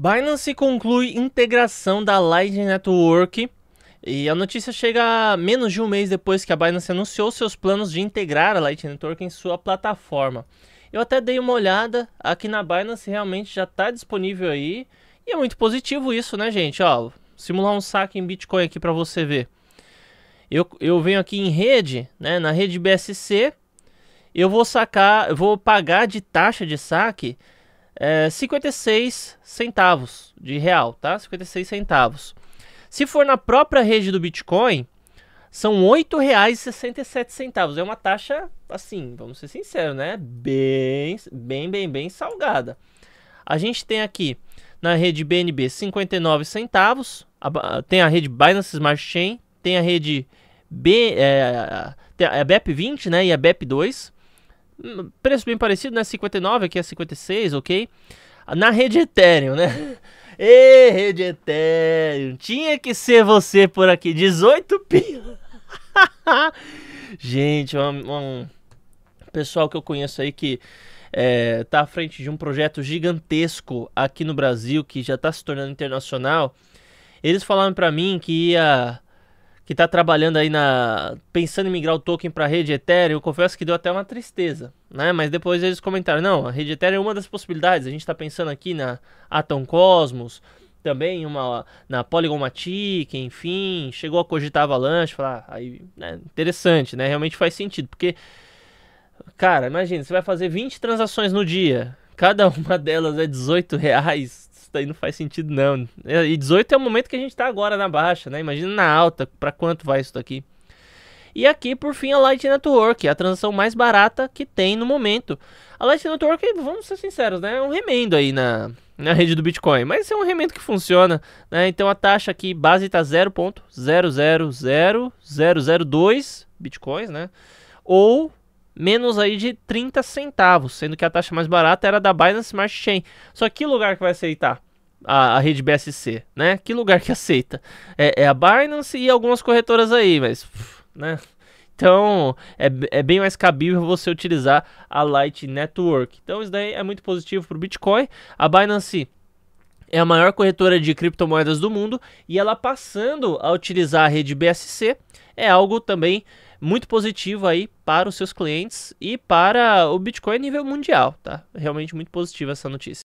Binance conclui integração da Lightning Network e a notícia chega menos de um mês depois que a Binance anunciou seus planos de integrar a Lightning Network em sua plataforma. Eu até dei uma olhada aqui na Binance, realmente já está disponível aí e é muito positivo isso, né, gente? Ó, simular um saque em Bitcoin aqui para você ver. Eu, eu venho aqui em rede, né, na rede BSC, eu vou sacar, eu vou pagar de taxa de saque é, 56 centavos de real, tá? 56 centavos. Se for na própria rede do Bitcoin, são R$ 8,67. É uma taxa, assim, vamos ser sinceros, né? Bem, bem, bem, bem salgada. A gente tem aqui na rede BNB 59 centavos, a, tem a rede Binance Smart Chain, tem a rede B, é, a BEP20 né, e a BEP2 preço bem parecido, né? 59, aqui é 56, ok? Na rede Ethereum, né? Ê, rede Ethereum, tinha que ser você por aqui, 18 pila. Gente, um, um, pessoal que eu conheço aí que é, tá à frente de um projeto gigantesco aqui no Brasil, que já tá se tornando internacional, eles falaram para mim que ia que está trabalhando aí na pensando em migrar o token para a rede Ethereum, eu confesso que deu até uma tristeza, né? Mas depois eles comentaram, não, a rede Ethereum é uma das possibilidades. A gente está pensando aqui na Atom Cosmos, também uma na Polygon Matic, enfim, chegou a cogitar Avalanche, falar, ah, aí, né, interessante, né? Realmente faz sentido, porque cara, imagina, você vai fazer 20 transações no dia, cada uma delas é 18 reais isso daí não faz sentido, não. É, e 18 é o momento que a gente está agora na baixa, né? Imagina na alta, para quanto vai isso daqui. E aqui, por fim, a Light Network, a transação mais barata que tem no momento. A Light Network, vamos ser sinceros, né? É um remendo aí na, na rede do Bitcoin, mas é um remendo que funciona, né? Então a taxa aqui base está 0.000002 Bitcoins, né? Ou menos aí de 30 centavos, sendo que a taxa mais barata era da Binance Smart Chain. Só que lugar que vai aceitar a, a rede BSC, né? Que lugar que aceita? É, é a Binance e algumas corretoras aí, mas, né? Então, é, é bem mais cabível você utilizar a Light Network. Então, isso daí é muito positivo para o Bitcoin. A Binance é a maior corretora de criptomoedas do mundo e ela passando a utilizar a rede BSC é algo também muito positivo aí para os seus clientes e para o Bitcoin a nível mundial, tá? Realmente muito positiva essa notícia.